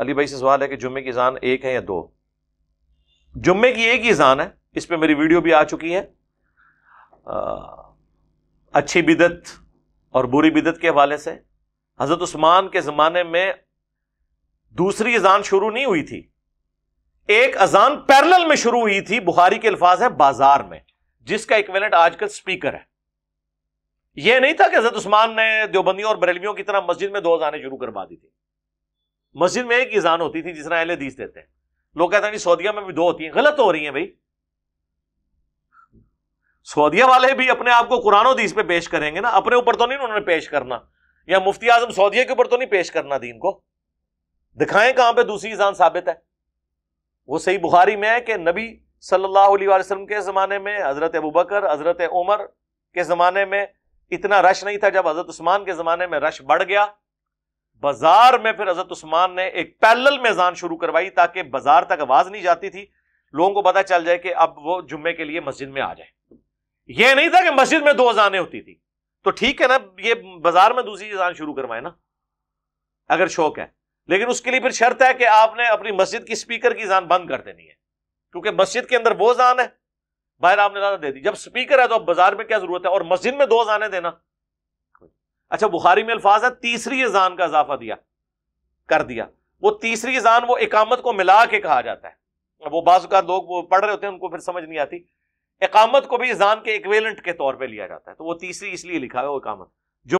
अली भाई से सवाल है कि जुम्मे की जान एक है या दो जुम्मे की एक ही जान है इस पर मेरी वीडियो भी आ चुकी है आ, अच्छी बिदत और बुरी बिदत के हवाले से हजरत उस्मान के ज़माने में दूसरी अजान शुरू नहीं हुई थी एक अजान पैरल में शुरू हुई थी बुहारी के अल्फाज है बाजार में जिसका एक मिनट आजकल स्पीकर है यह नहीं था कि हजरत उस्मान ने देवबंदियों और बरेलियों की तरह मस्जिद में दो अजानें शुरू करवा दी थी मस्जिद में एक ईजान होती थी जिस तरह अहलदीस देते हैं लोग कहते हैं सऊदिया में भी दो होती हैं गलत हो रही है भाई सऊदिया वाले भी अपने आप को कुरान हदीस पे पेश करेंगे ना अपने ऊपर तो नहीं उन्होंने पेश करना या मुफ्ती आजम सऊदिया के ऊपर तो नहीं पेश करना दीन को दिखाएं कहां पे दूसरी ईजान साबित है वो सही बुखारी में है कि नबी सल्लल्लाहु अलैहि वसल्लम के ज़माने में हज़रत अबू बकर हज़रत उमर के ज़माने में इतना रश नहीं था जब हज़रत उस्मान के ज़माने में रश बढ़ गया बाजार में फिर हजरत उस्मान ने एक पैरल में जान शुरू करवाई ताकि बाजार तक आवाज नहीं जाती थी लोगों को पता चल जाए कि अब वो जुम्मे के लिए मस्जिद में आ जाए यह नहीं था कि मस्जिद में दो अजानें होती थी तो ठीक है ना ये बाजार में दूसरी अजान शुरू करवाए ना अगर शौक है लेकिन उसके लिए फिर शर्त है कि आपने अपनी मस्जिद की स्पीकर की जान बंद कर देनी है क्योंकि मस्जिद के अंदर वो जान है बाहर आपने ज्यादा दे दी जब स्पीकर है तो अब बाजार में क्या जरूरत है और मस्जिद में दो जाने देना अच्छा बुखारी में अल्फाज है तीसरी जान का इजाफा दिया कर दिया वो तीसरी जान वो इकामत को मिला के कहा जाता है वो बाज लोग वो पढ़ रहे होते हैं उनको फिर समझ नहीं आती इकामत को भी जान के इक्वेलेंट के तौर पर लिया जाता है तो वो तीसरी इसलिए लिखा है वो इकामत